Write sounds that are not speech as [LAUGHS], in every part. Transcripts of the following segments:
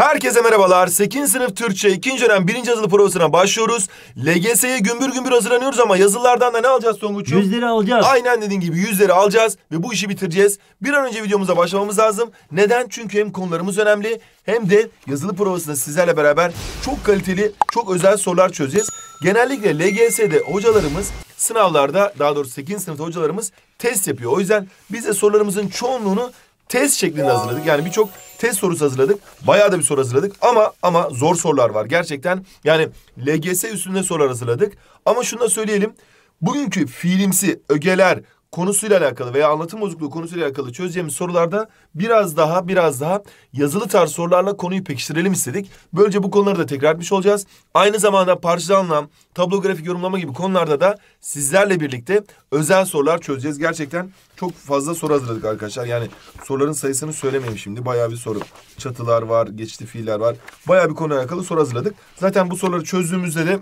Herkese merhabalar. 8. sınıf Türkçe 2. dönem 1. yazılı provasına başlıyoruz. LGS'ye gümbür gümbür hazırlanıyoruz ama yazılardan da ne alacağız Tonguç'um? Yüzleri alacağız. Aynen dediğin gibi yüzleri alacağız ve bu işi bitireceğiz. Bir an önce videomuza başlamamız lazım. Neden? Çünkü hem konularımız önemli hem de yazılı provasında sizlerle beraber çok kaliteli, çok özel sorular çözeceğiz. Genellikle LGS'de hocalarımız sınavlarda daha doğrusu 8. sınıfta hocalarımız test yapıyor. O yüzden biz de sorularımızın çoğunluğunu test şeklinde hazırladık. Yani birçok test sorusu hazırladık. Bayağı da bir soru hazırladık ama ama zor sorular var gerçekten. Yani LGS üstünde sorular hazırladık. Ama şunu da söyleyelim. Bugünkü fiilimsi, ögeler, konusuyla alakalı veya anlatım bozukluğu konusuyla alakalı çözeceğimiz sorularda biraz daha biraz daha yazılı tarz sorularla konuyu pekiştirelim istedik. Böylece bu konuları da tekrar etmiş olacağız. Aynı zamanda parçalı anlam, tablo grafik yorumlama gibi konularda da sizlerle birlikte özel sorular çözeceğiz. Gerçekten çok fazla soru hazırladık arkadaşlar. Yani soruların sayısını söylemeyeyim şimdi. Bayağı bir soru. Çatılar var, geçti fiiller var. Bayağı bir konuyla alakalı soru hazırladık. Zaten bu soruları çözdüğümüzde de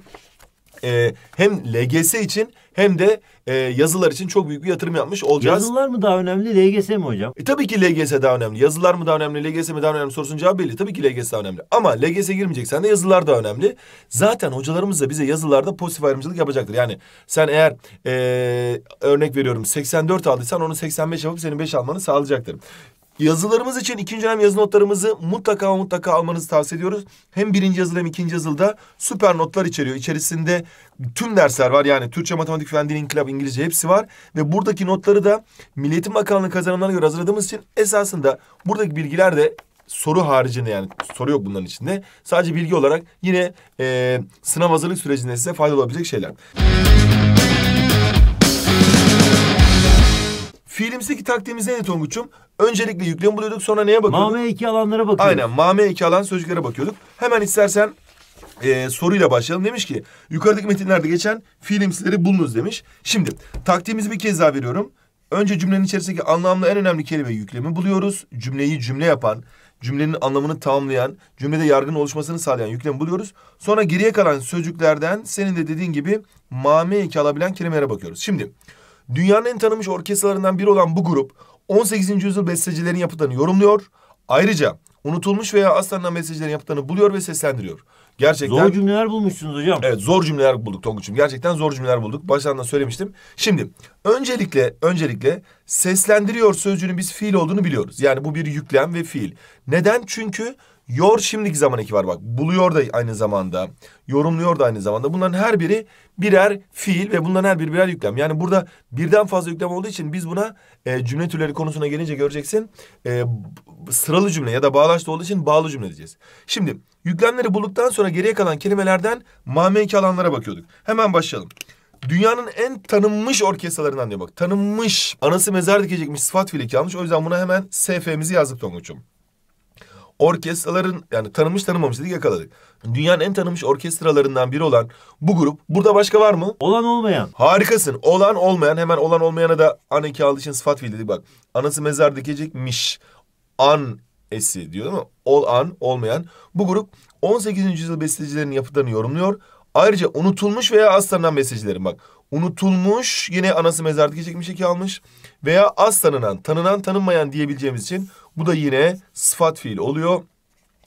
e, hem LGS için hem de e, yazılar için çok büyük bir yatırım yapmış olacağız. Yazılar mı daha önemli LGS mi hocam? E, tabii ki LGS daha önemli. Yazılar mı daha önemli LGS mi daha önemli sorusunun cevabı belli. Tabii ki LGS daha önemli. Ama LGS girmeyeceksen de yazılar da önemli. Zaten hocalarımız da bize yazılarda pozitif ayrımcılık yapacaktır. Yani sen eğer e, örnek veriyorum 84 aldıysan onu 85 yapıp senin 5 almanı sağlayacaktır. Yazılarımız için ikinci dönem yazı notlarımızı mutlaka mutlaka almanızı tavsiye ediyoruz. Hem birinci yazılı hem ikinci yazılıda süper notlar içeriyor. İçerisinde tüm dersler var yani Türkçe, matematik, fen, Dilin, inkılap, İngilizce hepsi var. Ve buradaki notları da Milliyetin Bakanlığı kazananlara göre hazırladığımız için esasında buradaki bilgiler de soru haricinde yani soru yok bunların içinde. Sadece bilgi olarak yine e, sınav hazırlık sürecinde size faydalı olabilecek şeyler. Müzik Fiilimsizdeki taktiğimiz neydi Tonguç'um? Öncelikle yüklem buluyorduk sonra neye bakıyorduk? Mame iki alanlara bakıyorduk. Aynen mame iki alan sözcüklere bakıyorduk. Hemen istersen e, soruyla başlayalım. Demiş ki yukarıdaki metinlerde geçen fiilimsizleri bulunuz demiş. Şimdi taktiğimizi bir kez daha veriyorum. Önce cümlenin içerisindeki anlamlı en önemli kelime yüklemi buluyoruz. Cümleyi cümle yapan, cümlenin anlamını tamamlayan, cümlede yargının oluşmasını sağlayan yüklemi buluyoruz. Sonra geriye kalan sözcüklerden senin de dediğin gibi mame iki alabilen kelimelere bakıyoruz. Şimdi Dünyanın en tanınmış orkestralarından biri olan bu grup 18. yüzyıl bestecilerin yapıtlarını yorumluyor. Ayrıca unutulmuş veya az tanınan bestecilerin yapıtlarını buluyor ve seslendiriyor. Gerçekten zor cümleler bulmuşsunuz hocam. Evet zor cümleler bulduk Tonguç'um. Gerçekten zor cümleler bulduk. başından söylemiştim. Şimdi öncelikle öncelikle seslendiriyor sözcüğünün biz fiil olduğunu biliyoruz. Yani bu bir yüklem ve fiil. Neden? Çünkü Yor şimdiki zaman eki var bak. Buluyor da aynı zamanda. Yorumluyor da aynı zamanda. Bunların her biri birer fiil ve bunların her biri birer yüklem. Yani burada birden fazla yüklem olduğu için biz buna e, cümle türleri konusuna gelince göreceksin. E, sıralı cümle ya da bağlaçlı olduğu için bağlı cümle diyeceğiz. Şimdi yüklemleri bulduktan sonra geriye kalan kelimelerden mamenki alanlara bakıyorduk. Hemen başlayalım. Dünyanın en tanınmış orkestralarından diyor bak. Tanınmış. Anası mezar dikecekmiş sıfat fiili kalmış. O yüzden buna hemen SF'mizi yazdık Tonguç'um orkestraların yani tanımış tanımamış dedik yakaladık. Dünyanın en tanımış orkestralarından biri olan bu grup. Burada başka var mı? Olan olmayan. Harikasın. Olan olmayan hemen olan olmayana da anneki kağıdı için sıfat fiil dedik bak. Anası mezar dikecekmiş. An esi diyor değil mi? Ol an olmayan. Bu grup 18. yüzyıl bestecilerinin yapıtlarını yorumluyor. Ayrıca unutulmuş veya az tanınan bestecilerin bak unutulmuş yine anası mezarlık çekmiş eki almış veya az tanınan, tanınan tanınmayan diyebileceğimiz için bu da yine sıfat fiil oluyor.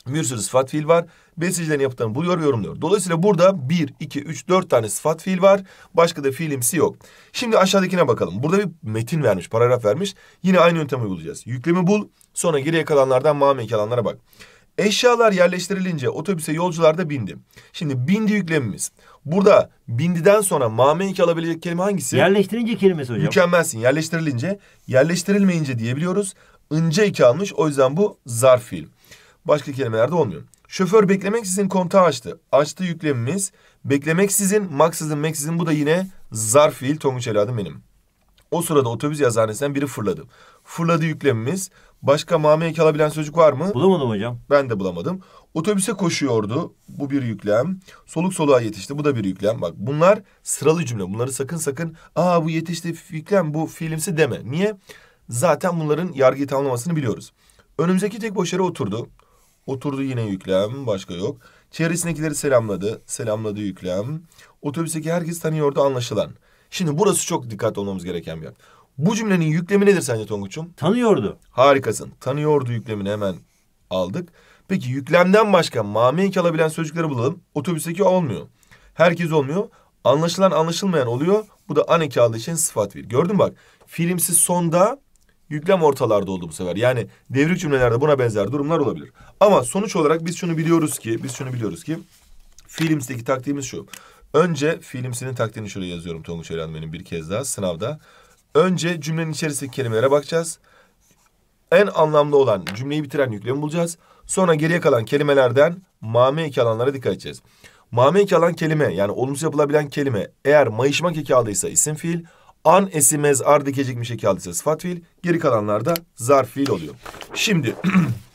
Bir sürü sıfat fiil var. Besicilerin yapıtlarını buluyor ve yorumluyor. Dolayısıyla burada bir, iki, üç, dört tane sıfat fiil var. Başka da fiilimsi yok. Şimdi aşağıdakine bakalım. Burada bir metin vermiş, paragraf vermiş. Yine aynı yöntemi bulacağız. Yüklemi bul, sonra geriye kalanlardan mame kalanlara bak. Eşyalar yerleştirilince otobüse yolcular da bindi. Şimdi bindi yüklemimiz. Burada bindiden sonra mame alabilecek kelime hangisi? Yerleştirince kelimesi hocam. Mükemmelsin. Yerleştirilince, yerleştirilmeyince diyebiliyoruz. Ince iki almış. O yüzden bu zarf fiil. Başka kelimelerde olmuyor. Şoför beklemek sizin kontağı açtı. Açtı yüklemimiz. Beklemek sizin, maksızın, meksizin bu da yine zarf fiil. Tonguç evladım benim. O sırada otobüs yazıhanesinden biri fırladı. Fırladı yüklemimiz. Başka mame alabilen sözcük var mı? Bulamadım hocam. Ben de bulamadım. Otobüse koşuyordu. Bu bir yüklem. Soluk soluğa yetişti. Bu da bir yüklem. Bak bunlar sıralı cümle. Bunları sakın sakın aa bu yetişti yüklem bu fiilimsi deme. Niye? Zaten bunların yargıyı tanımlamasını biliyoruz. Önümüzdeki tek boş yere oturdu. Oturdu yine yüklem. Başka yok. Çevresindekileri selamladı. Selamladı yüklem. Otobüsteki herkes tanıyordu anlaşılan. Şimdi burası çok dikkat olmamız gereken bir yer. Bu cümlenin yüklemi nedir sence Tonguç'um? Tanıyordu. Harikasın. Tanıyordu yüklemini hemen aldık. Peki yüklemden başka mamiyek alabilen sözcükleri bulalım. Otobüsteki olmuyor. Herkes olmuyor. Anlaşılan anlaşılmayan oluyor. Bu da an aldığı için sıfat bir. Gördün bak. Filmsiz sonda yüklem ortalarda oldu bu sefer. Yani devrik cümlelerde buna benzer durumlar olabilir. Ama sonuç olarak biz şunu biliyoruz ki, biz şunu biliyoruz ki fiilimsizdeki taktiğimiz şu. Önce fiilimsinin taktiğini şuraya yazıyorum Tonguç öğrenmenin bir kez daha sınavda. Önce cümlenin içerisindeki kelimelere bakacağız en anlamlı olan cümleyi bitiren yüklemi bulacağız. Sonra geriye kalan kelimelerden mame eki alanlara dikkat edeceğiz. Mame eki alan kelime yani olumsuz yapılabilen kelime eğer mayışmak eki aldıysa isim fiil, an esimez ar dikecekmiş eki aldıysa sıfat fiil, geri kalanlar da zarf fiil oluyor. Şimdi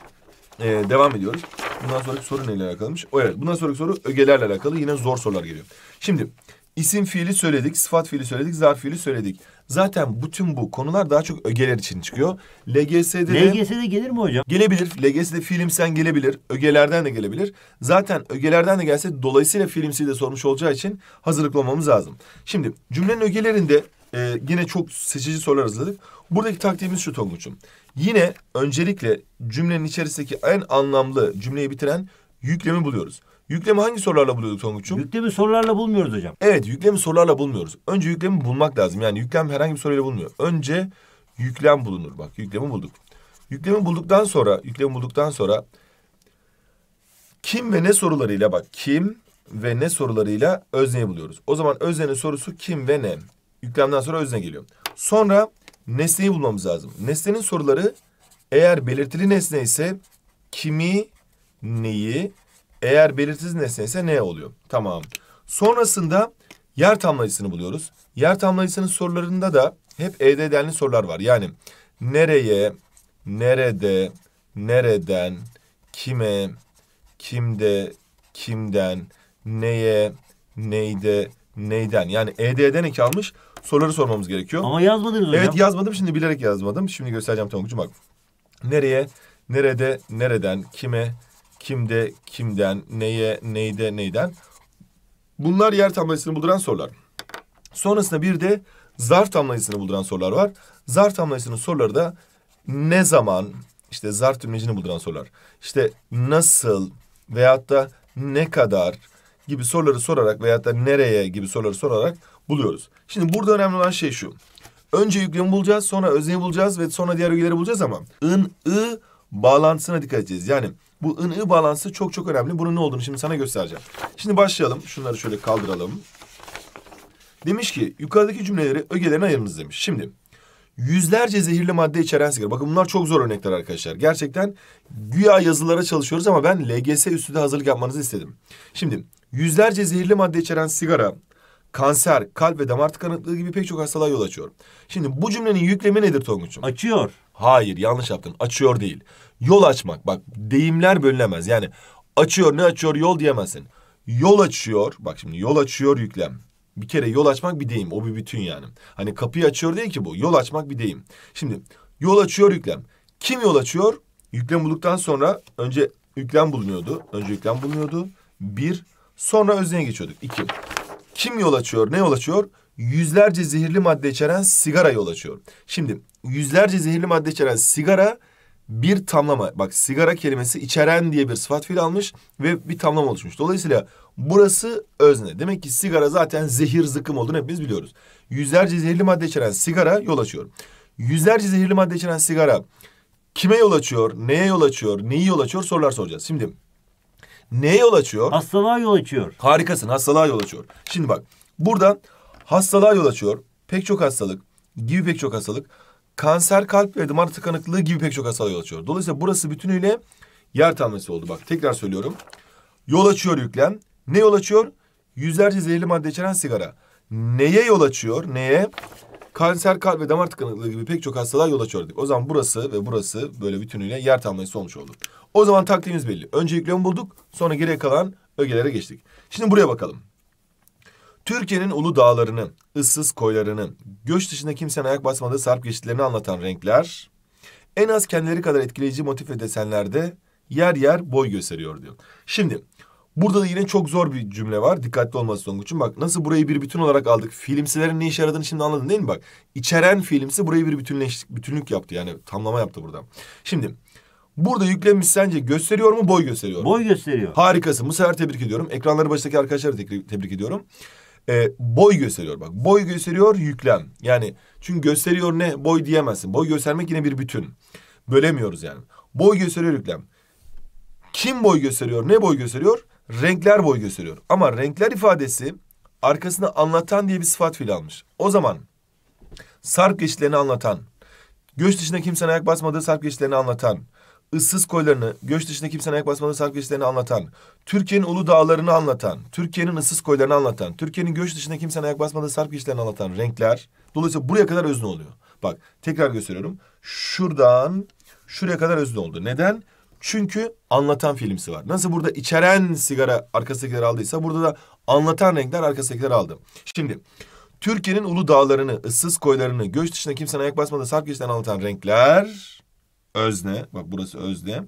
[CLEARS THROAT] e, devam ediyoruz. Bundan sonraki soru neyle alakalıymış? O evet bundan sonraki soru ögelerle alakalı yine zor sorular geliyor. Şimdi isim fiili söyledik, sıfat fiili söyledik, zarf fiili söyledik. Zaten bütün bu konular daha çok ögeler için çıkıyor. LGS'de de... LGS'de gelir mi hocam? Gelebilir. LGS'de filmsen gelebilir. Ögelerden de gelebilir. Zaten ögelerden de gelse dolayısıyla filmsi de sormuş olacağı için hazırlıklı olmamız lazım. Şimdi cümlenin ögelerinde e, yine çok seçici sorular hazırladık. Buradaki taktiğimiz şu Tonguç'um. Yine öncelikle cümlenin içerisindeki en anlamlı cümleyi bitiren yüklemi buluyoruz. Yüklemi hangi sorularla buluyorduk Songuç'um? Yüklemi sorularla bulmuyoruz hocam. Evet yüklemi sorularla bulmuyoruz. Önce yüklemi bulmak lazım. Yani yüklem herhangi bir soruyla bulmuyor. Önce yüklem bulunur. Bak yüklemi bulduk. Yüklemi bulduktan sonra, yüklemi bulduktan sonra kim ve ne sorularıyla bak kim ve ne sorularıyla özneyi buluyoruz. O zaman öznenin sorusu kim ve ne. Yüklemden sonra özne geliyor. Sonra nesneyi bulmamız lazım. Nesnenin soruları eğer belirtili nesne ise kimi, neyi eğer belirsiz nesne ise ne oluyor? Tamam. Sonrasında yer tamlayıcısını buluyoruz. Yer tamlayıcısının sorularında da hep EDD'li sorular var. Yani nereye, nerede, nereden, kime, kimde, kimden, neye, neyde, neyden. Yani ED'den iki almış soruları sormamız gerekiyor. Ama yazmadınız hocam. Evet yazmadım şimdi bilerek yazmadım. Şimdi göstereceğim Tonguç'um bak. Nereye, nerede, nereden, kime, kimde kimden, neye neyde neyden. Bunlar yer tamlayısını bulduran sorular. Sonrasında bir de zarf tamlayısını bulduran sorular var. Zarf tamlayısının soruları da ne zaman işte zarf tümlecini bulduran sorular. İşte nasıl veyahut da ne kadar gibi soruları sorarak veyahut da nereye gibi soruları sorarak buluyoruz. Şimdi burada önemli olan şey şu. Önce yüklemi bulacağız, sonra özneyi bulacağız ve sonra diğer ögeleri bulacağız ama ın, ı bağlantısına dikkat edeceğiz. Yani bu ın-ı bağlantısı çok çok önemli. Bunun ne olduğunu şimdi sana göstereceğim. Şimdi başlayalım. Şunları şöyle kaldıralım. Demiş ki yukarıdaki cümleleri ögelerine ayırınız demiş. Şimdi yüzlerce zehirli madde içeren sigara. Bakın bunlar çok zor örnekler arkadaşlar. Gerçekten güya yazılara çalışıyoruz ama ben LGS üstüde hazırlık yapmanızı istedim. Şimdi yüzlerce zehirli madde içeren sigara kanser, kalp ve damar tıkanıklığı gibi pek çok hastalığa yol açıyor. Şimdi bu cümlenin yüklemi nedir Tonguç'um? Açıyor. Hayır yanlış yaptın. Açıyor değil. Yol açmak bak deyimler bölünemez. Yani açıyor ne açıyor yol diyemezsin. Yol açıyor bak şimdi yol açıyor yüklem. Bir kere yol açmak bir deyim o bir bütün yani. Hani kapıyı açıyor değil ki bu yol açmak bir deyim. Şimdi yol açıyor yüklem. Kim yol açıyor? Yüklem bulduktan sonra önce yüklem bulunuyordu. Önce yüklem bulunuyordu. Bir. Sonra özneye geçiyorduk. İki. Kim yol açıyor? Ne yol açıyor? Yüzlerce zehirli madde içeren sigara yol açıyor. Şimdi yüzlerce zehirli madde içeren sigara bir tamlama bak sigara kelimesi içeren diye bir sıfat fiil almış ve bir tamlama oluşmuş. Dolayısıyla burası özne. Demek ki sigara zaten zehir zıkkım olduğunu hepimiz biliyoruz. Yüzlerce zehirli madde içeren sigara yol açıyor. Yüzlerce zehirli madde içeren sigara kime yol açıyor, neye yol açıyor, neyi yol açıyor sorular soracağız. Şimdi neye yol açıyor? Hastalığa yol açıyor. Harikasın hastalığa yol açıyor. Şimdi bak burada hastalığa yol açıyor. Pek çok hastalık gibi pek çok hastalık kanser, kalp ve damar tıkanıklığı gibi pek çok hastalığa yol açıyor. Dolayısıyla burası bütünüyle yer tanesi oldu. Bak tekrar söylüyorum. Yol açıyor yüklem. Ne yol açıyor? Yüzlerce zehirli madde içeren sigara. Neye yol açıyor? Neye? Kanser, kalp ve damar tıkanıklığı gibi pek çok hastalığa yol açıyor dedik. O zaman burası ve burası böyle bütünüyle yer tanesi olmuş oldu. O zaman taktiğimiz belli. Önce yüklemi bulduk. Sonra geriye kalan ögelere geçtik. Şimdi buraya bakalım. Türkiye'nin ulu dağlarını, ıssız koylarını, göç dışında kimsenin ayak basmadığı sarp geçitlerini anlatan renkler en az kendileri kadar etkileyici motif ve desenlerde yer yer boy gösteriyor diyor. Şimdi burada da yine çok zor bir cümle var. Dikkatli olması için. Bak nasıl burayı bir bütün olarak aldık. Filmsilerin ne işe yaradığını şimdi anladın değil mi bak? içeren filmsi burayı bir bütünleş, bütünlük yaptı yani tamlama yaptı burada. Şimdi Burada yüklenmiş sence gösteriyor mu boy gösteriyor mu? Boy gösteriyor. Harikasın. Bu sefer tebrik ediyorum. Ekranları baştaki arkadaşları tebrik ediyorum e, boy gösteriyor bak. Boy gösteriyor yüklem. Yani çünkü gösteriyor ne? Boy diyemezsin. Boy göstermek yine bir bütün. Bölemiyoruz yani. Boy gösteriyor yüklem. Kim boy gösteriyor? Ne boy gösteriyor? Renkler boy gösteriyor. Ama renkler ifadesi arkasında anlatan diye bir sıfat fiil almış. O zaman sarp geçişlerini anlatan, göç dışında kimsenin ayak basmadığı sarp geçişlerini anlatan, ıssız koylarını, göç dışında kimsenin ayak basmadığı sarp geçişlerini anlatan, Türkiye'nin ulu dağlarını anlatan, Türkiye'nin ıssız koylarını anlatan, Türkiye'nin göç dışında kimsenin ayak basmadığı sarp geçişlerini anlatan renkler. Dolayısıyla buraya kadar özne oluyor. Bak tekrar gösteriyorum. Şuradan şuraya kadar özne oldu. Neden? Çünkü anlatan filmsi var. Nasıl burada içeren sigara arkasındakiler aldıysa burada da anlatan renkler arkasındakiler aldı. Şimdi Türkiye'nin ulu dağlarını, ıssız koylarını, göç dışında kimsenin ayak basmadığı sarp geçişlerini anlatan renkler özne. Bak burası özne.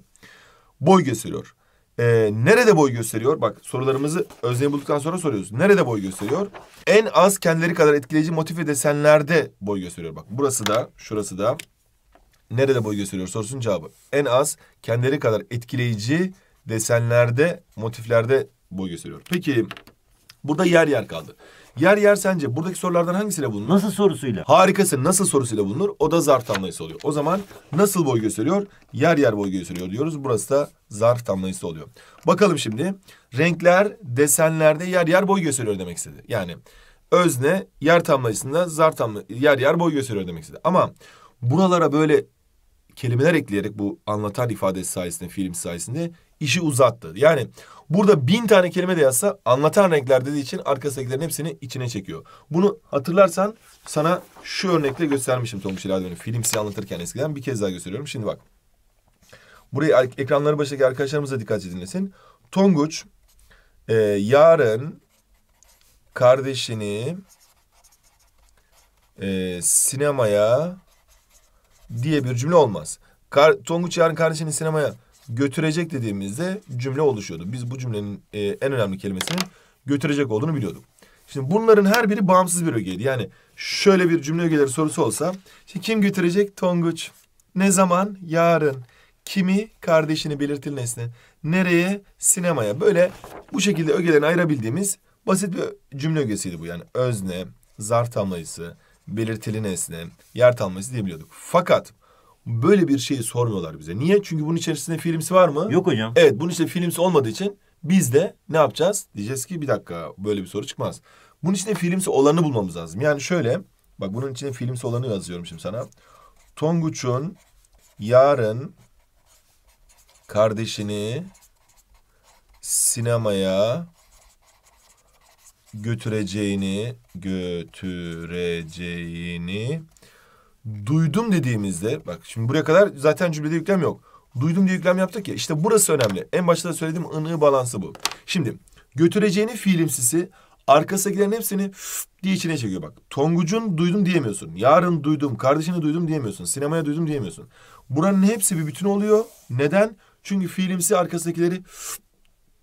Boy gösteriyor. Ee, nerede boy gösteriyor? Bak sorularımızı özneyi bulduktan sonra soruyoruz. Nerede boy gösteriyor? En az kendileri kadar etkileyici motif ve desenlerde boy gösteriyor. Bak burası da şurası da nerede boy gösteriyor sorusunun cevabı. En az kendileri kadar etkileyici desenlerde motiflerde boy gösteriyor. Peki burada yer yer kaldı. Yer yer sence buradaki sorulardan hangisiyle bulunur? Nasıl sorusuyla? Harikasın nasıl sorusuyla bulunur? O da zarf tamlayısı oluyor. O zaman nasıl boy gösteriyor? Yer yer boy gösteriyor diyoruz. Burası da zarf tamlayısı oluyor. Bakalım şimdi. Renkler desenlerde yer yer boy gösteriyor demek istedi. Yani özne yer tamlayısında zarf tamla yer yer boy gösteriyor demek istedi. Ama buralara böyle kelimeler ekleyerek bu anlatan ifadesi sayesinde, film sayesinde işi uzattı. Yani burada bin tane kelime de yazsa anlatan renkler dediği için arkasındakilerin hepsini içine çekiyor. Bunu hatırlarsan sana şu örnekle göstermiştim Tomuş İlade'nin filmsi anlatırken eskiden bir kez daha gösteriyorum. Şimdi bak. Burayı ekranları başındaki arkadaşlarımıza dikkat edinlesin. Tonguç e, yarın kardeşini e, sinemaya diye bir cümle olmaz. Kar, Tonguç yarın kardeşini sinemaya götürecek dediğimizde cümle oluşuyordu. Biz bu cümlenin e, en önemli kelimesinin götürecek olduğunu biliyorduk. Şimdi bunların her biri bağımsız bir ögeydi. Yani şöyle bir cümle ögeleri sorusu olsa şimdi kim götürecek? Tonguç. Ne zaman? Yarın. Kimi? Kardeşini belirtil nesne. Nereye? Sinemaya. Böyle bu şekilde ögelerini ayırabildiğimiz basit bir cümle ögesiydi bu. Yani özne, zar tamlayısı, belirtili nesne, yer tamlayısı diyebiliyorduk. Fakat böyle bir şey sormuyorlar bize. Niye? Çünkü bunun içerisinde filmsi var mı? Yok hocam. Evet bunun içinde filmsi olmadığı için biz de ne yapacağız? Diyeceğiz ki bir dakika böyle bir soru çıkmaz. Bunun içinde filmsi olanı bulmamız lazım. Yani şöyle bak bunun içinde filmsi olanı yazıyorum şimdi sana. Tonguç'un yarın kardeşini sinemaya götüreceğini götüreceğini duydum dediğimizde bak şimdi buraya kadar zaten cümlede yüklem yok. Duydum diye yüklem yaptık ya işte burası önemli. En başta da söylediğim ını balansı bu. Şimdi götüreceğini fiilimsisi arkasındakilerin hepsini diye içine çekiyor bak. Tongucun duydum diyemiyorsun. Yarın duydum, kardeşini duydum diyemiyorsun. Sinemaya duydum diyemiyorsun. Buranın hepsi bir bütün oluyor. Neden? Çünkü fiilimsi arkasındakileri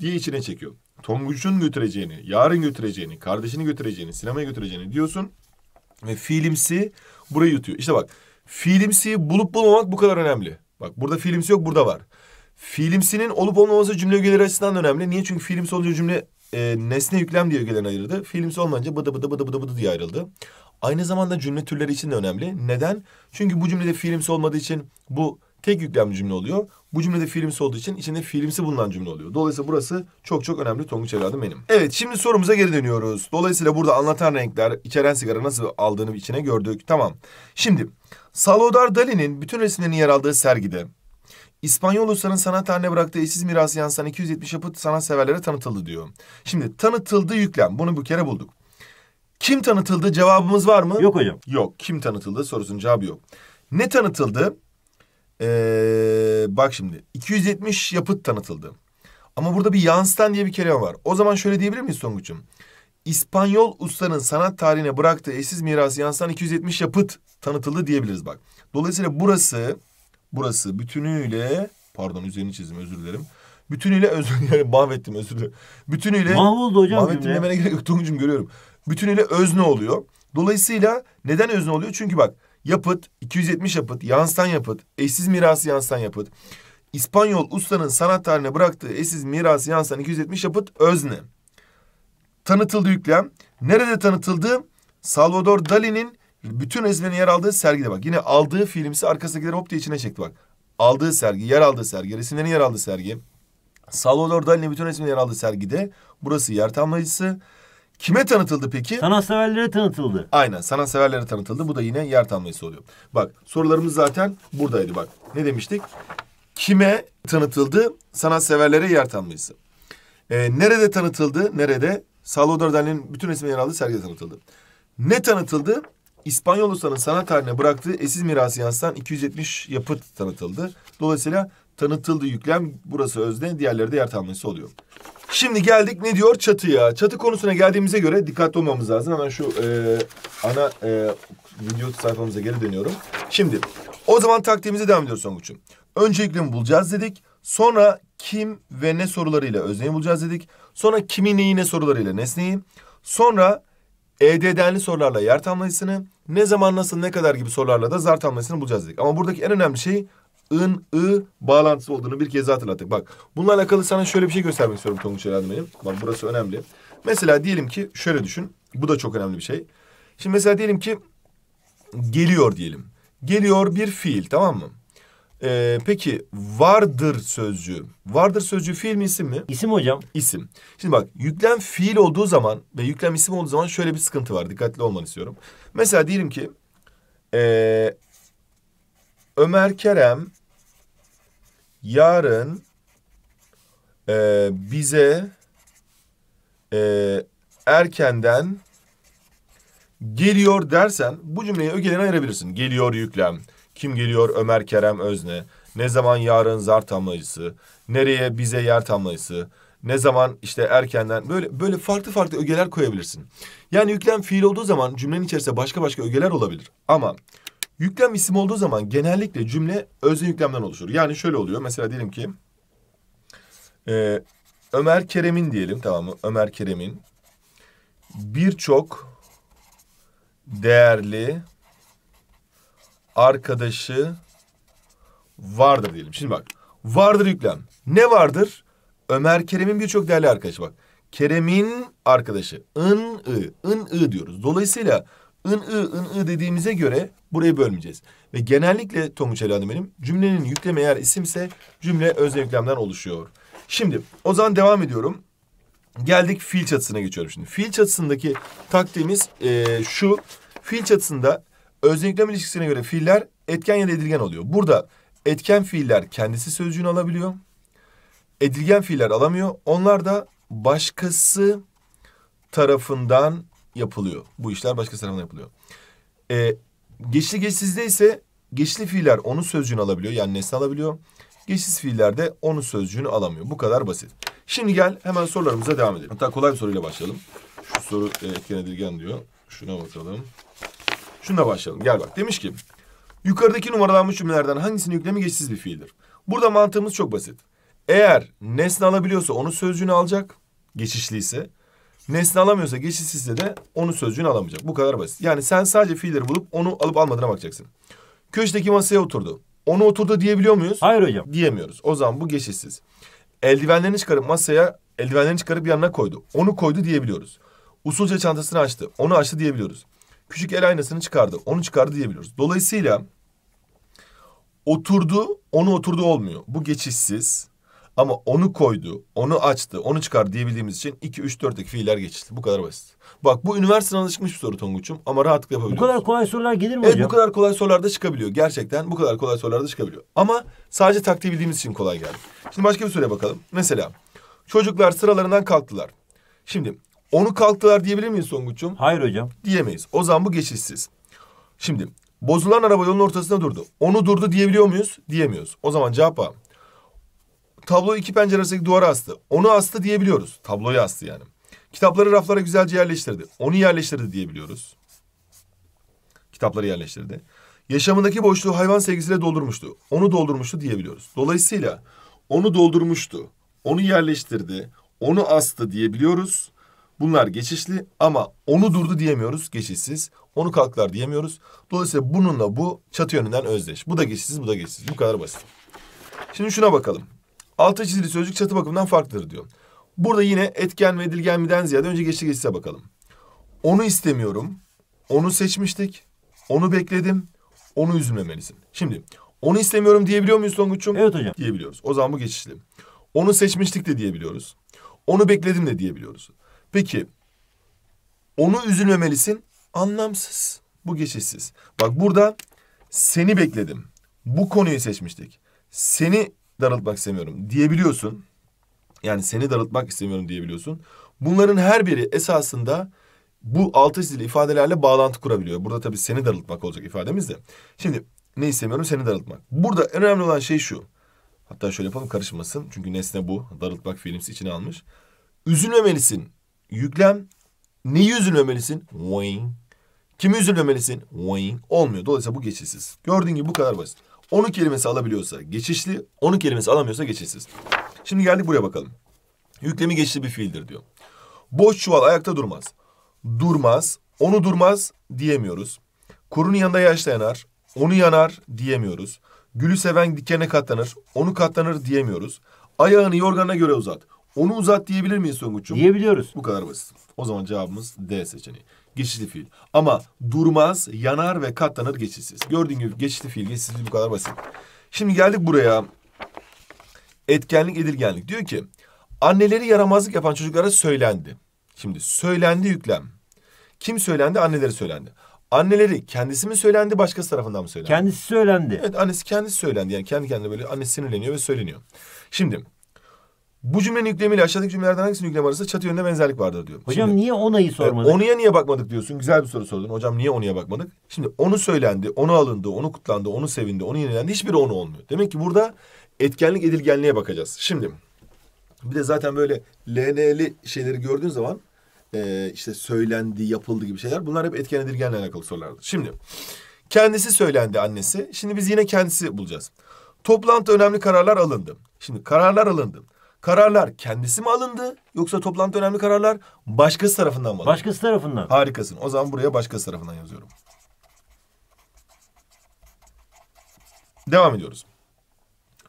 diye içine çekiyor. Tongucun götüreceğini, yarın götüreceğini, kardeşini götüreceğini, sinemaya götüreceğini diyorsun. Ve fiilimsi burayı yutuyor. İşte bak fiilimsiyi bulup bulmamak bu kadar önemli. Bak burada fiilimsi yok burada var. Fiilimsinin olup olmaması cümle ögeleri açısından önemli. Niye? Çünkü fiilimsi olunca cümle e, nesne yüklem diye ögelerini ayırdı. Fiilimsi olmayınca bıdı bıdı bıdı bıdı bıdı diye ayrıldı. Aynı zamanda cümle türleri için de önemli. Neden? Çünkü bu cümlede fiilimsi olmadığı için bu tek yüklemli cümle oluyor. Bu cümlede fiilimsi olduğu için içinde fiilimsi bulunan cümle oluyor. Dolayısıyla burası çok çok önemli Tonguç evladım benim. Evet şimdi sorumuza geri dönüyoruz. Dolayısıyla burada anlatan renkler içeren sigara nasıl aldığını içine gördük. Tamam. Şimdi Salvador Dali'nin bütün resimlerinin yer aldığı sergide İspanyol ustanın sanat haline bıraktığı eşsiz mirası yansıtan 270 yapıt sanatseverlere tanıtıldı diyor. Şimdi tanıtıldı yüklem. Bunu bu kere bulduk. Kim tanıtıldı cevabımız var mı? Yok hocam. Yok. Kim tanıtıldı sorusunun cevabı yok. Ne tanıtıldı? Ee, bak şimdi 270 yapıt tanıtıldı. Ama burada bir yansıtan diye bir kelime var. O zaman şöyle diyebilir miyiz Songuç'um? İspanyol ustanın sanat tarihine bıraktığı eşsiz mirası yansıtan 270 yapıt tanıtıldı diyebiliriz bak. Dolayısıyla burası, burası bütünüyle, pardon üzerini çizdim özür dilerim. Bütünüyle özür yani mahvettim özür dilerim. Bütünüyle... Mahvoldu hocam. Mahvettim demene gerek yok Tonguç'um görüyorum. Bütünüyle özne oluyor. Dolayısıyla neden özne oluyor? Çünkü bak yapıt, 270 yapıt, yansıtan yapıt, eşsiz mirası yansıtan yapıt. İspanyol ustanın sanat tarihine bıraktığı eşsiz mirası yansıtan 270 yapıt özne. Tanıtıldı yüklem. Nerede tanıtıldı? Salvador Dali'nin bütün resimlerin yer aldığı sergide bak. Yine aldığı filmsi arkasındakileri hop diye içine çekti bak. Aldığı sergi, yer aldığı sergi, resimlerinin yer aldığı sergi. Salvador Dali'nin bütün resimleri yer aldığı sergide. Burası yer tamlayıcısı. Kime tanıtıldı peki? Sanat severlere tanıtıldı. Aynen severlere tanıtıldı. Bu da yine yer tanımlayısı oluyor. Bak sorularımız zaten buradaydı bak. Ne demiştik? Kime tanıtıldı? Sanat severlere yer tanımlayısı. Ee, nerede tanıtıldı? Nerede? Salvador Dali'nin bütün resimleri yer aldığı sergide tanıtıldı. Ne tanıtıldı? İspanyol ustanın sanat tarihine bıraktığı esiz mirası yansıtan 270 yapıt tanıtıldı. Dolayısıyla Tanıtıldığı yüklem. Burası özne, diğerleri de yer tanımlısı oluyor. Şimdi geldik ne diyor çatıya. Çatı konusuna geldiğimize göre dikkatli olmamız lazım. Hemen şu e, ana e, video sayfamıza geri dönüyorum. Şimdi o zaman taktiğimize devam ediyoruz Songuç'um. Önce yüklemi bulacağız dedik. Sonra kim ve ne sorularıyla özneyi bulacağız dedik. Sonra kimi neyi ne sorularıyla nesneyi. Sonra EDD'li sorularla yer tamlayısını, ne zaman nasıl ne kadar gibi sorularla da zar tamlayısını bulacağız dedik. Ama buradaki en önemli şey ın, ı bağlantısı olduğunu bir kez hatırlattık. Bak bununla alakalı sana şöyle bir şey göstermek istiyorum Tonguç evladım Bak burası önemli. Mesela diyelim ki şöyle düşün. Bu da çok önemli bir şey. Şimdi mesela diyelim ki geliyor diyelim. Geliyor bir fiil tamam mı? Ee, peki vardır sözcüğü. Vardır sözcüğü fiil mi isim mi? İsim hocam. İsim. Şimdi bak yüklem fiil olduğu zaman ve yüklem isim olduğu zaman şöyle bir sıkıntı var. Dikkatli olmanı istiyorum. Mesela diyelim ki ee, Ömer Kerem yarın e, bize e, erkenden geliyor dersen bu cümleyi ögelerini ayırabilirsin. Geliyor yüklem. Kim geliyor? Ömer Kerem Özne. Ne zaman yarın zar tamlayısı? Nereye bize yer tamlayısı? Ne zaman işte erkenden böyle böyle farklı farklı ögeler koyabilirsin. Yani yüklem fiil olduğu zaman cümlenin içerisinde başka başka ögeler olabilir. Ama Yüklem isim olduğu zaman genellikle cümle özne yüklemden oluşur. Yani şöyle oluyor. Mesela diyelim ki e, Ömer Kerem'in diyelim tamam mı? Ömer Kerem'in birçok değerli arkadaşı vardır diyelim. Şimdi bak vardır yüklem. Ne vardır? Ömer Kerem'in birçok değerli arkadaşı bak. Kerem'in arkadaşı. ın ı ın ı diyoruz. Dolayısıyla ın-ı, ın-ı dediğimize göre burayı bölmeyeceğiz. Ve genellikle Tomuç Ali Hanım benim cümlenin yükleme eğer isimse cümle özne yüklemden oluşuyor. Şimdi o zaman devam ediyorum. Geldik fiil çatısına geçiyorum şimdi. Fiil çatısındaki taktiğimiz e, şu. Fiil çatısında özne yüklem ilişkisine göre fiiller etken ya da edilgen oluyor. Burada etken fiiller kendisi sözcüğünü alabiliyor. Edilgen fiiller alamıyor. Onlar da başkası tarafından yapılıyor. Bu işler başka tarafından yapılıyor. Ee, geçli geçsizde ise geçli fiiller onun sözcüğünü alabiliyor. Yani nesne alabiliyor. Geçsiz fiillerde onun sözcüğünü alamıyor. Bu kadar basit. Şimdi gel hemen sorularımıza devam edelim. Hatta kolay bir soruyla başlayalım. Şu soru e, etken edilgen diyor. Şuna bakalım. Şuna başlayalım. Gel bak. Demiş ki yukarıdaki numaralanmış cümlelerden hangisinin yüklemi geçsiz bir fiildir? Burada mantığımız çok basit. Eğer nesne alabiliyorsa onun sözcüğünü alacak. Geçişli ise nesne alamıyorsa geçişsizse de onu sözcüğünü alamayacak. Bu kadar basit. Yani sen sadece fiilleri bulup onu alıp almadığına bakacaksın. Köşedeki masaya oturdu. Onu oturdu diyebiliyor muyuz? Hayır hocam. Diyemiyoruz. O zaman bu geçişsiz. Eldivenlerini çıkarıp masaya eldivenlerini çıkarıp yanına koydu. Onu koydu diyebiliyoruz. Usulca çantasını açtı. Onu açtı diyebiliyoruz. Küçük el aynasını çıkardı. Onu çıkardı diyebiliyoruz. Dolayısıyla oturdu, onu oturdu olmuyor. Bu geçişsiz. Ama onu koydu, onu açtı, onu çıkar diyebildiğimiz için 2, 3, 4'teki fiiller geçişti. Bu kadar basit. Bak bu üniversiteden alışmış bir soru Tonguç'um ama rahatlıkla yapabiliyoruz. Bu kadar kolay sorular gelir mi evet, hocam? Evet bu kadar kolay sorularda çıkabiliyor. Gerçekten bu kadar kolay sorularda çıkabiliyor. Ama sadece taktiği bildiğimiz için kolay geldi. Şimdi başka bir soruya bakalım. Mesela çocuklar sıralarından kalktılar. Şimdi onu kalktılar diyebilir miyiz Tonguç'um? Hayır hocam. Diyemeyiz. O zaman bu geçişsiz. Şimdi bozulan araba yolun ortasında durdu. Onu durdu diyebiliyor muyuz? Diyemiyoruz. O zaman cevap A tablo iki pencere arasındaki duvara astı. Onu astı diyebiliyoruz. Tabloyu astı yani. Kitapları raflara güzelce yerleştirdi. Onu yerleştirdi diyebiliyoruz. Kitapları yerleştirdi. Yaşamındaki boşluğu hayvan sevgisiyle doldurmuştu. Onu doldurmuştu diyebiliyoruz. Dolayısıyla onu doldurmuştu, onu yerleştirdi, onu astı diyebiliyoruz. Bunlar geçişli ama onu durdu diyemiyoruz geçişsiz. Onu kalklar diyemiyoruz. Dolayısıyla bununla bu çatı yönünden özdeş. Bu da geçişsiz, bu da geçişsiz. Bu kadar basit. Şimdi şuna bakalım. Altı çizili sözcük çatı bakımından farklıdır diyor. Burada yine etken ve edilgen miden ziyade önce geçti geçse bakalım. Onu istemiyorum. Onu seçmiştik. Onu bekledim. Onu üzülmemelisin. Şimdi onu istemiyorum diyebiliyor muyuz Tonguç'um? Evet hocam. Diyebiliyoruz. O zaman bu geçişli. Onu seçmiştik de diyebiliyoruz. Onu bekledim de diyebiliyoruz. Peki onu üzülmemelisin anlamsız. Bu geçişsiz. Bak burada seni bekledim. Bu konuyu seçmiştik. Seni darıltmak istemiyorum diyebiliyorsun. Yani seni darıltmak istemiyorum diyebiliyorsun. Bunların her biri esasında bu altı çizili ifadelerle bağlantı kurabiliyor. Burada tabii seni darıltmak olacak ifademiz de. Şimdi ne istemiyorum seni darıltmak. Burada en önemli olan şey şu. Hatta şöyle yapalım karışmasın. Çünkü nesne bu. Darıltmak fiilimsi içine almış. Üzülmemelisin. Yüklem. Neyi üzülmemelisin? Wing. Kimi üzülmemelisin? Wing. Olmuyor. Dolayısıyla bu geçilsiz. Gördüğün gibi bu kadar basit. Onu kelimesi alabiliyorsa geçişli, onu kelimesi alamıyorsa geçişsiz. Şimdi geldik buraya bakalım. Yüklemi geçişli bir fiildir diyor. Boş çuval ayakta durmaz. Durmaz, onu durmaz diyemiyoruz. Kurunun yanında yaşta yanar, onu yanar diyemiyoruz. Gülü seven dikene katlanır, onu katlanır diyemiyoruz. Ayağını yorganına göre uzat. Onu uzat diyebilir miyiz Songuç'um? Diyebiliyoruz. Bu kadar basit. O zaman cevabımız D seçeneği geçişli fiil. Ama durmaz, yanar ve katlanır geçişsiz. Gördüğün gibi geçişli fiil, geçişsiz fiil bu kadar basit. Şimdi geldik buraya. Etkenlik, edilgenlik. Diyor ki anneleri yaramazlık yapan çocuklara söylendi. Şimdi söylendi yüklem. Kim söylendi? Anneleri söylendi. Anneleri kendisi mi söylendi, başkası tarafından mı söylendi? Kendisi söylendi. Evet, annesi kendisi söylendi. Yani kendi kendine böyle annesi sinirleniyor ve söyleniyor. Şimdi bu cümlenin yüklemiyle aşağıdaki cümlelerden hangisinin yüklemi arasında çatı yönünde benzerlik vardır diyor. Hocam Şimdi, niye onayı e, sormadık? E, onuya niye bakmadık diyorsun. Güzel bir soru sordun. Hocam niye onuya bakmadık? Şimdi onu söylendi, onu alındı, onu kutlandı, onu sevindi, onu yenilendi. Hiçbiri onu olmuyor. Demek ki burada etkenlik edilgenliğe bakacağız. Şimdi bir de zaten böyle LN'li şeyleri gördüğün zaman e, işte söylendi, yapıldı gibi şeyler. Bunlar hep etken edilgenle alakalı sorulardır. Şimdi kendisi söylendi annesi. Şimdi biz yine kendisi bulacağız. Toplantı önemli kararlar alındı. Şimdi kararlar alındı. Kararlar kendisi mi alındı yoksa toplantı önemli kararlar başkası tarafından mı alındı? Başkası tarafından. Harikasın. O zaman buraya başkası tarafından yazıyorum. Devam ediyoruz.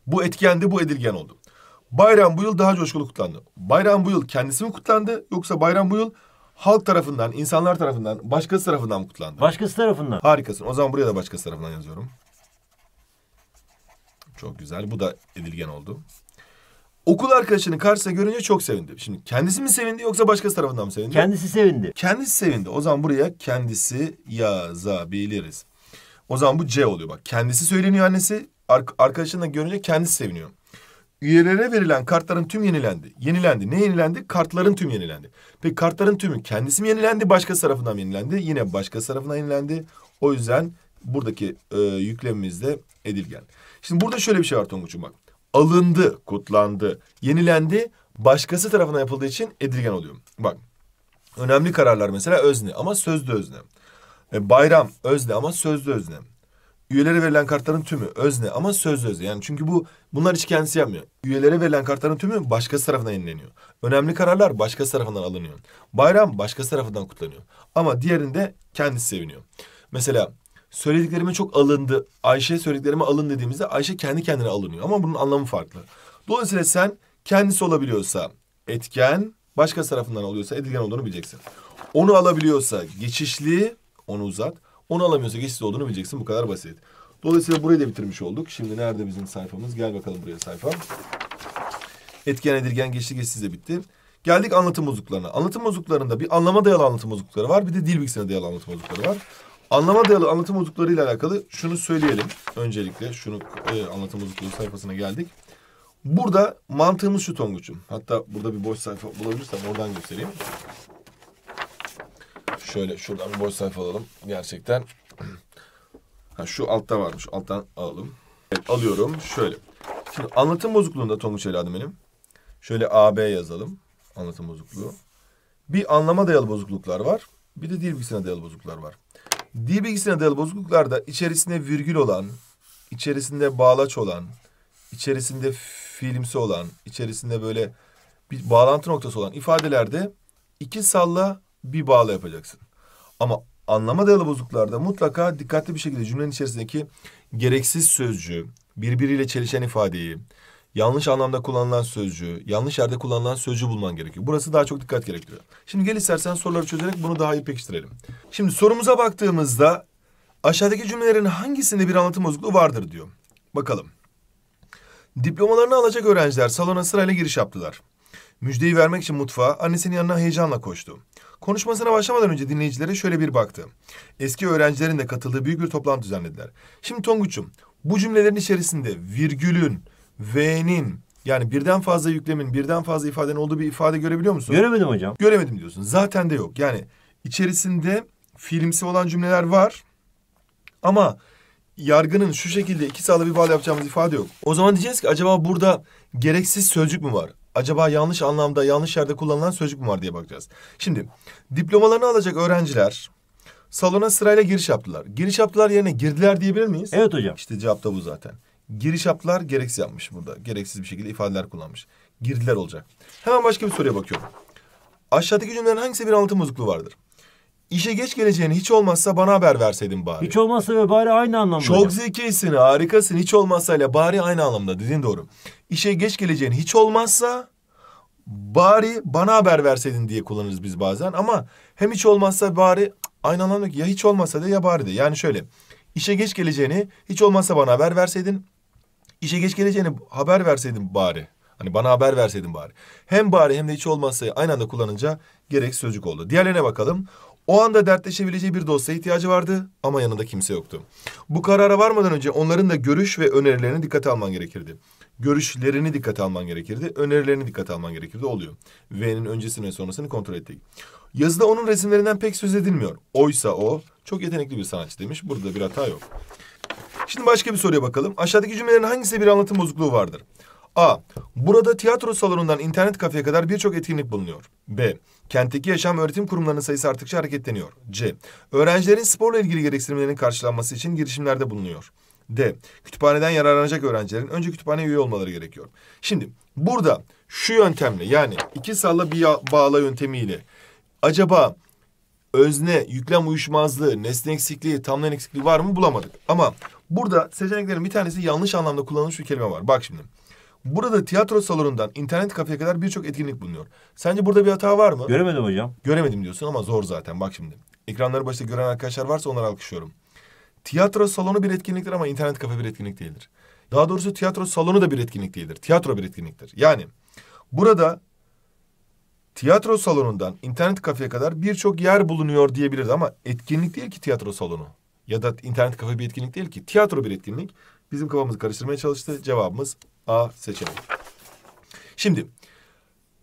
Bu etkendi, bu edilgen oldu. Bayram bu yıl daha coşkulu kutlandı. Bayram bu yıl kendisi mi kutlandı yoksa bayram bu yıl halk tarafından, insanlar tarafından, başkası tarafından mı kutlandı? Başkası tarafından. Harikasın. O zaman buraya da başkası tarafından yazıyorum. Çok güzel. Bu da edilgen oldu. Okul arkadaşını karşısına görünce çok sevindi. Şimdi kendisi mi sevindi yoksa başkası tarafından mı sevindi? Kendisi sevindi. Kendisi sevindi. O zaman buraya kendisi yazabiliriz. O zaman bu C oluyor bak. Kendisi söyleniyor annesi. Ar arkadaşını görünce kendisi seviniyor. Üyelere verilen kartların tüm yenilendi. Yenilendi. Ne yenilendi? Kartların tüm yenilendi. Peki kartların tümü kendisi mi yenilendi? Başkası tarafından mı yenilendi? Yine başkası tarafından yenilendi. O yüzden buradaki e, de edilgen. Şimdi burada şöyle bir şey var Tonguç'um bak alındı, kutlandı, yenilendi, başkası tarafından yapıldığı için edilgen oluyor. Bak önemli kararlar mesela özne ama sözde özne. E, bayram özne ama sözde özne. Üyelere verilen kartların tümü özne ama sözde özne. Yani çünkü bu bunlar hiç kendisi yapmıyor. Üyelere verilen kartların tümü başkası tarafından yenileniyor. Önemli kararlar başkası tarafından alınıyor. Bayram başkası tarafından kutlanıyor. Ama diğerinde kendisi seviniyor. Mesela söylediklerime çok alındı. Ayşe söylediklerime alın dediğimizde Ayşe kendi kendine alınıyor ama bunun anlamı farklı. Dolayısıyla sen kendisi olabiliyorsa etken, başka tarafından oluyorsa edilgen olduğunu bileceksin. Onu alabiliyorsa geçişli, onu uzat. Onu alamıyorsa geçişli olduğunu bileceksin. Bu kadar basit. Dolayısıyla burayı da bitirmiş olduk. Şimdi nerede bizim sayfamız? Gel bakalım buraya sayfa. Etken, edilgen, geçişli, geçişsiz de bitti. Geldik anlatım bozukluklarına. Anlatım bozukluklarında bir anlama dayalı anlatım bozuklukları var. Bir de dil bilgisine dayalı anlatım bozuklukları var. Anlama dayalı anlatım bozuklarıyla alakalı şunu söyleyelim. Öncelikle şunu e, anlatım bozukluğu sayfasına geldik. Burada mantığımız şu Tonguç'um. Hatta burada bir boş sayfa bulabilirsem oradan göstereyim. Şöyle şuradan bir boş sayfa alalım. Gerçekten. [CLEARS THROAT] Ha, şu altta varmış. Alttan alalım. Evet, alıyorum. Şöyle. Şimdi anlatım bozukluğunda Tonguç evladım benim. Şöyle AB yazalım. Anlatım bozukluğu. Bir anlama dayalı bozukluklar var. Bir de dil bilgisine dayalı bozukluklar var. Dil bilgisine dayalı bozukluklarda içerisinde virgül olan, içerisinde bağlaç olan, içerisinde filmsi olan, içerisinde böyle bir bağlantı noktası olan ifadelerde iki salla bir bağla yapacaksın. Ama anlama dayalı bozukluklarda mutlaka dikkatli bir şekilde cümlenin içerisindeki gereksiz sözcüğü, birbiriyle çelişen ifadeyi, yanlış anlamda kullanılan sözcüğü, yanlış yerde kullanılan sözcüğü bulman gerekiyor. Burası daha çok dikkat gerektiriyor. Şimdi gel istersen soruları çözerek bunu daha iyi pekiştirelim. Şimdi sorumuza baktığımızda aşağıdaki cümlelerin hangisinde bir anlatım bozukluğu vardır diyor. Bakalım. Diplomalarını alacak öğrenciler salona sırayla giriş yaptılar. Müjdeyi vermek için mutfağa annesinin yanına heyecanla koştu. Konuşmasına başlamadan önce dinleyicilere şöyle bir baktı. Eski öğrencilerin de katıldığı büyük bir toplantı düzenlediler. Şimdi Tonguç'um bu cümlelerin içerisinde virgülün, V'nin yani birden fazla yüklemin, birden fazla ifadenin olduğu bir ifade görebiliyor musun? Göremedim hocam. Göremedim diyorsun. Zaten de yok. Yani içerisinde filmsi olan cümleler var. Ama yargının şu şekilde iki sağlı bir bağlı yapacağımız ifade yok. O zaman diyeceğiz ki acaba burada gereksiz sözcük mü var? Acaba yanlış anlamda, yanlış yerde kullanılan sözcük mü var diye bakacağız. Şimdi diplomalarını alacak öğrenciler salona sırayla giriş yaptılar. Giriş yaptılar yerine girdiler diyebilir miyiz? Evet hocam. İşte cevap da bu zaten. Giriş yaptılar gereksiz yapmış burada. Gereksiz bir şekilde ifadeler kullanmış. Girdiler olacak. Hemen başka bir soruya bakıyorum. Aşağıdaki cümlelerin hangisi bir anlatım bozukluğu vardır? İşe geç geleceğini hiç olmazsa bana haber verseydin bari. Hiç olmazsa ve bari aynı anlamda. Çok zekisin, harikasın. Hiç olmazsa ile bari aynı anlamda. Dediğin doğru. İşe geç geleceğini hiç olmazsa bari bana haber verseydin diye kullanırız biz bazen. Ama hem hiç olmazsa bari aynı anlamda ki ya hiç olmazsa da ya bari de. Yani şöyle. İşe geç geleceğini hiç olmazsa bana haber verseydin İşe geç geleceğini haber verseydin bari. Hani bana haber verseydin bari. Hem bari hem de hiç olmazsa aynı anda kullanınca gerek sözcük oldu. Diğerlerine bakalım. O anda dertleşebileceği bir dosya ihtiyacı vardı ama yanında kimse yoktu. Bu karara varmadan önce onların da görüş ve önerilerini dikkate alman gerekirdi. Görüşlerini dikkate alman gerekirdi, önerilerini dikkate alman gerekirdi oluyor. V'nin öncesini ve sonrasını kontrol ettik. Yazıda onun resimlerinden pek söz edilmiyor. Oysa o çok yetenekli bir sanatçı demiş. Burada bir hata yok. Şimdi başka bir soruya bakalım. Aşağıdaki cümlelerin hangisinde bir anlatım bozukluğu vardır? A. Burada tiyatro salonundan internet kafeye kadar birçok etkinlik bulunuyor. B. Kentteki yaşam öğretim kurumlarının sayısı arttıkça hareketleniyor. C. Öğrencilerin sporla ilgili gereksinimlerinin karşılanması için girişimlerde bulunuyor. D. Kütüphaneden yararlanacak öğrencilerin önce kütüphane üye olmaları gerekiyor. Şimdi burada şu yöntemle yani iki salla bir bağla yöntemiyle acaba özne, yüklem uyuşmazlığı, nesne eksikliği, tamlayan eksikliği var mı bulamadık. Ama Burada seçeneklerin bir tanesi yanlış anlamda kullanılmış bir kelime var. Bak şimdi. Burada tiyatro salonundan internet kafeye kadar birçok etkinlik bulunuyor. Sence burada bir hata var mı? Göremedim hocam. Göremedim diyorsun ama zor zaten. Bak şimdi. Ekranları başta gören arkadaşlar varsa onları alkışlıyorum. Tiyatro salonu bir etkinliktir ama internet kafe bir etkinlik değildir. Daha doğrusu tiyatro salonu da bir etkinlik değildir. Tiyatro bir etkinliktir. Yani burada tiyatro salonundan internet kafeye kadar birçok yer bulunuyor diyebilirdi ama etkinlik değil ki tiyatro salonu ya da internet kafe bir etkinlik değil ki. Tiyatro bir etkinlik. Bizim kafamızı karıştırmaya çalıştı. Cevabımız A seçeneği. Şimdi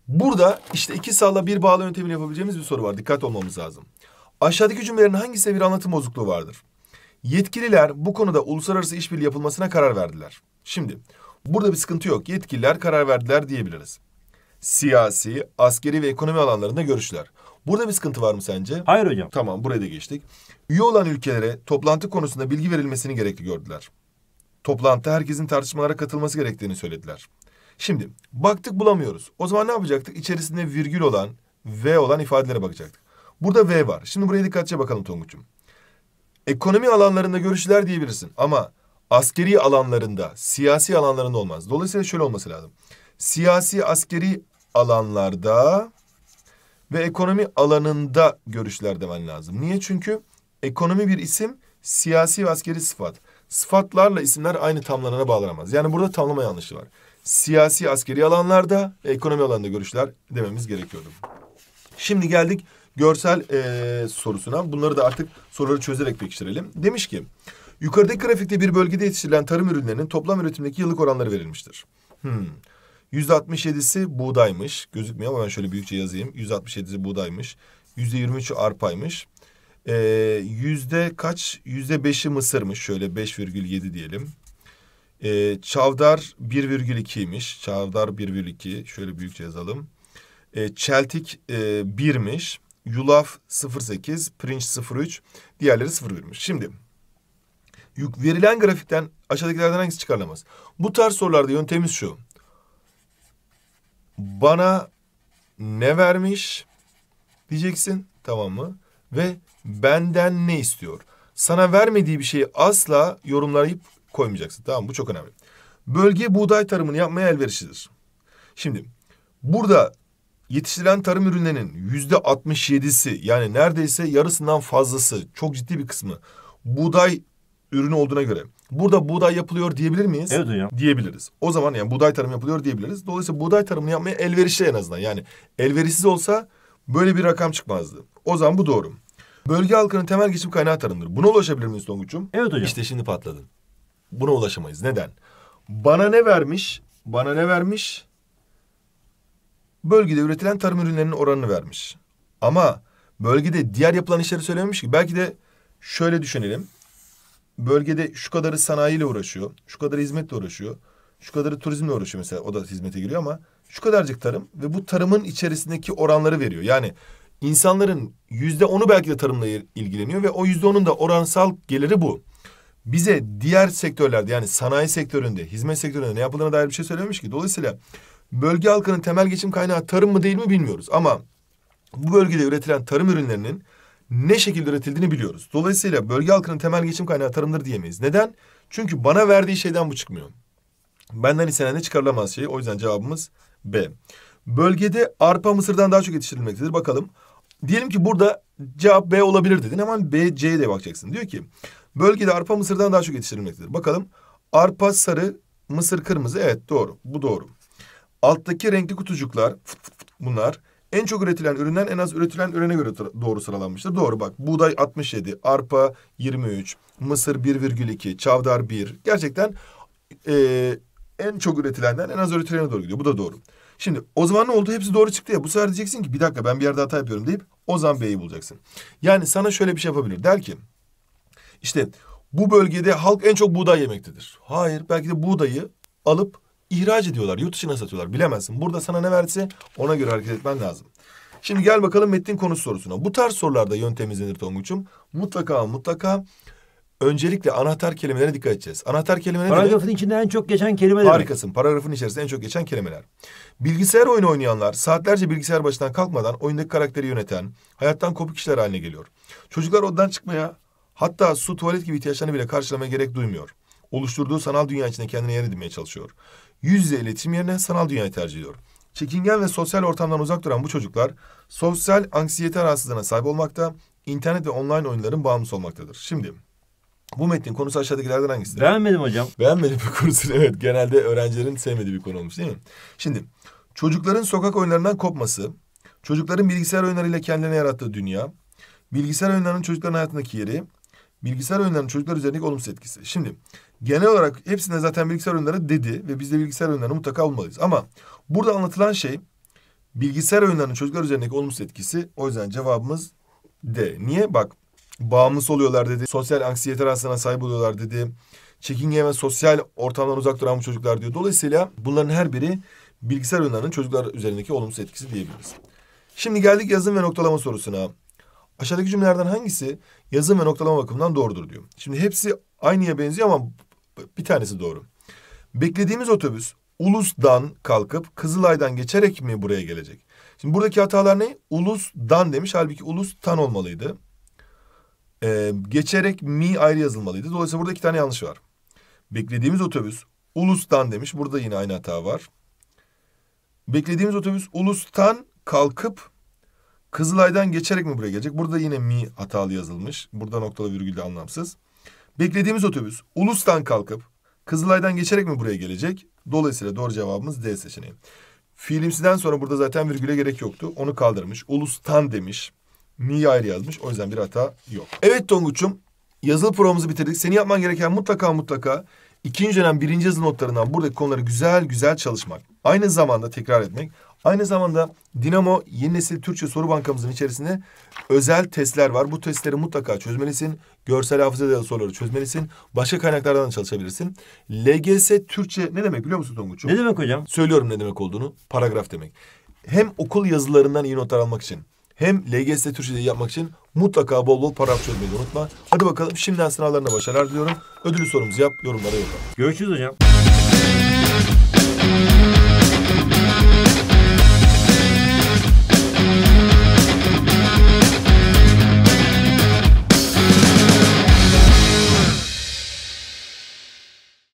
burada işte iki salla bir bağlı yöntemini yapabileceğimiz bir soru var. Dikkat olmamız lazım. Aşağıdaki cümlelerin hangisinde bir anlatım bozukluğu vardır? Yetkililer bu konuda uluslararası işbirliği yapılmasına karar verdiler. Şimdi burada bir sıkıntı yok. Yetkililer karar verdiler diyebiliriz. Siyasi, askeri ve ekonomi alanlarında görüşler. Burada bir sıkıntı var mı sence? Hayır hocam. Tamam buraya da geçtik üye olan ülkelere toplantı konusunda bilgi verilmesini gerekli gördüler. Toplantıda herkesin tartışmalara katılması gerektiğini söylediler. Şimdi baktık bulamıyoruz. O zaman ne yapacaktık? İçerisinde virgül olan, V olan ifadelere bakacaktık. Burada V var. Şimdi buraya dikkatlice bakalım Tonguç'um. Ekonomi alanlarında görüşler diyebilirsin ama askeri alanlarında, siyasi alanlarında olmaz. Dolayısıyla şöyle olması lazım. Siyasi, askeri alanlarda ve ekonomi alanında görüşler demen lazım. Niye? Çünkü Ekonomi bir isim, siyasi ve askeri sıfat. Sıfatlarla isimler aynı tamlarına bağlanamaz. Yani burada tamlama yanlışı var. Siyasi askeri alanlarda, ekonomi alanında görüşler dememiz gerekiyordu. Şimdi geldik görsel e, sorusuna. Bunları da artık soruları çözerek pekiştirelim. Demiş ki, yukarıdaki grafikte bir bölgede yetiştirilen tarım ürünlerinin toplam üretimdeki yıllık oranları verilmiştir. Hmm. %67'si buğdaymış. Gözükmüyor ama ben şöyle büyükçe yazayım. %67'si buğdaymış. %23'ü arpaymış. E, yüzde kaç? Yüzde beşi Mısır'mış şöyle 5,7 diyelim. E, Çavdar bir virgül Çavdar 1,2 Şöyle büyükçe yazalım. E, Çeltik e, birmiş. Yulaf 0.8, Pirinç 0.3, diğerleri 0.1'miş. Şimdi yük verilen grafikten aşağıdakilerden hangisi çıkarılamaz? Bu tarz sorularda yöntemimiz şu. Bana ne vermiş diyeceksin tamam mı? Ve benden ne istiyor? Sana vermediği bir şeyi asla yorumlayıp koymayacaksın. Tamam bu çok önemli. Bölge buğday tarımını yapmaya elverişlidir. Şimdi burada yetiştirilen tarım ürünlerinin yüzde 67'si yani neredeyse yarısından fazlası çok ciddi bir kısmı buğday ürünü olduğuna göre burada buğday yapılıyor diyebilir miyiz? Evet hocam. Diyebiliriz. O zaman yani buğday tarım yapılıyor diyebiliriz. Dolayısıyla buğday tarımını yapmaya elverişli en azından. Yani elverişsiz olsa böyle bir rakam çıkmazdı. O zaman bu doğru. Bölge halkının temel geçim kaynağı tarımdır. Buna ulaşabilir miyiz Tonguç'um? Evet hocam. İşte şimdi patladın. Buna ulaşamayız. Neden? Bana ne vermiş? Bana ne vermiş? Bölgede üretilen tarım ürünlerinin oranını vermiş. Ama bölgede diğer yapılan işleri söylememiş ki. Belki de şöyle düşünelim. Bölgede şu kadarı sanayiyle uğraşıyor. Şu kadarı hizmetle uğraşıyor. Şu kadarı turizmle uğraşıyor mesela. O da hizmete giriyor ama şu kadarcık tarım ve bu tarımın içerisindeki oranları veriyor. Yani İnsanların yüzde onu belki de tarımla ilgileniyor ve o yüzde onun da oransal geliri bu. Bize diğer sektörlerde yani sanayi sektöründe, hizmet sektöründe ne yapıldığına dair bir şey söylememiş ki. Dolayısıyla bölge halkının temel geçim kaynağı tarım mı değil mi bilmiyoruz. Ama bu bölgede üretilen tarım ürünlerinin ne şekilde üretildiğini biliyoruz. Dolayısıyla bölge halkının temel geçim kaynağı tarımdır diyemeyiz. Neden? Çünkü bana verdiği şeyden bu çıkmıyor. Benden istenen de çıkarılamaz şey. O yüzden cevabımız B. Bölgede arpa mısırdan daha çok yetiştirilmektedir. Bakalım. Diyelim ki burada cevap B olabilir dedin. Hemen B, C'ye de bakacaksın. Diyor ki bölgede arpa mısırdan daha çok yetiştirilmektedir. Bakalım arpa sarı, mısır kırmızı. Evet doğru. Bu doğru. Alttaki renkli kutucuklar bunlar en çok üretilen üründen en az üretilen ürüne göre doğru sıralanmıştır. Doğru bak buğday 67, arpa 23, mısır 1,2, çavdar 1. Gerçekten e, en çok üretilenden en az üretilene doğru gidiyor. Bu da doğru. Şimdi o zaman ne oldu? Hepsi doğru çıktı ya. Bu sefer diyeceksin ki bir dakika ben bir yerde hata yapıyorum deyip Ozan B'yi bulacaksın. Yani sana şöyle bir şey yapabilir. Der ki işte bu bölgede halk en çok buğday yemektedir. Hayır belki de buğdayı alıp ihraç ediyorlar. Yurt dışına satıyorlar. Bilemezsin. Burada sana ne verse ona göre hareket etmen lazım. Şimdi gel bakalım metnin konusu sorusuna. Bu tarz sorularda yöntem nedir Tonguç'um? Mutlaka mutlaka öncelikle anahtar kelimelere dikkat edeceğiz. Anahtar kelimeler Paragrafın demek? içinde en çok geçen kelimeler. Harikasın. Paragrafın içerisinde en çok geçen kelimeler. Bilgisayar oyunu oynayanlar saatlerce bilgisayar başından kalkmadan oyundaki karakteri yöneten, hayattan kopuk kişiler haline geliyor. Çocuklar odadan çıkmaya, hatta su, tuvalet gibi ihtiyaçlarını bile karşılamaya gerek duymuyor. Oluşturduğu sanal dünya içinde kendini yer edinmeye çalışıyor. Yüz yüze iletişim yerine sanal dünyayı tercih ediyor. Çekingen ve sosyal ortamdan uzak duran bu çocuklar sosyal anksiyete rahatsızlığına sahip olmakta, internet ve online oyunların bağımlısı olmaktadır. Şimdi bu metnin konusu aşağıdakilerden hangisi? Beğenmedim hocam. Beğenmedim bir konusu [LAUGHS] evet genelde öğrencilerin sevmediği bir konu olmuş değil mi? Şimdi çocukların sokak oyunlarından kopması, çocukların bilgisayar oyunlarıyla kendilerine yarattığı dünya, bilgisayar oyunlarının çocukların hayatındaki yeri, bilgisayar oyunlarının çocuklar üzerindeki olumsuz etkisi. Şimdi genel olarak hepsine zaten bilgisayar oyunları dedi ve biz de bilgisayar oyunlarına mutlaka olmalıyız. Ama burada anlatılan şey bilgisayar oyunlarının çocuklar üzerindeki olumsuz etkisi. O yüzden cevabımız D. Niye? Bak bağımlısı oluyorlar dedi. Sosyal anksiyete rahatsızlığına sahip oluyorlar dedi. Çekingen ve sosyal ortamdan uzak duran bu çocuklar diyor. Dolayısıyla bunların her biri bilgisayar oyunlarının çocuklar üzerindeki olumsuz etkisi diyebiliriz. Şimdi geldik yazım ve noktalama sorusuna. Aşağıdaki cümlelerden hangisi yazım ve noktalama bakımından doğrudur diyor. Şimdi hepsi aynıya benziyor ama bir tanesi doğru. Beklediğimiz otobüs Ulus'dan kalkıp Kızılay'dan geçerek mi buraya gelecek? Şimdi buradaki hatalar ne? Ulus'dan demiş halbuki Ulus'tan olmalıydı e, geçerek mi ayrı yazılmalıydı. Dolayısıyla burada iki tane yanlış var. Beklediğimiz otobüs Ulus'tan demiş. Burada yine aynı hata var. Beklediğimiz otobüs Ulus'tan kalkıp Kızılay'dan geçerek mi buraya gelecek? Burada yine mi hatalı yazılmış. Burada noktalı virgül anlamsız. Beklediğimiz otobüs Ulus'tan kalkıp Kızılay'dan geçerek mi buraya gelecek? Dolayısıyla doğru cevabımız D seçeneği. Fiilimsiden sonra burada zaten virgüle gerek yoktu. Onu kaldırmış. Ulus'tan demiş mi ayrı yazmış. O yüzden bir hata yok. Evet Tonguç'um yazılı provamızı bitirdik. Seni yapman gereken mutlaka mutlaka ikinci dönem birinci yazılı notlarından buradaki konuları güzel güzel çalışmak. Aynı zamanda tekrar etmek. Aynı zamanda Dinamo Yeni Nesil Türkçe Soru Bankamızın içerisinde özel testler var. Bu testleri mutlaka çözmelisin. Görsel hafıza dayalı soruları çözmelisin. Başka kaynaklardan da çalışabilirsin. LGS Türkçe ne demek biliyor musun Tonguç'um? Ne demek hocam? Söylüyorum ne demek olduğunu. Paragraf demek. Hem okul yazılarından iyi notlar almak için hem LGS Türkçe'de yapmak için mutlaka bol bol para çözmeyi unutma. Hadi bakalım şimdiden sınavlarına başarılar diliyorum. Ödülü sorumuzu yap, yorumlara yolla. Görüşürüz hocam.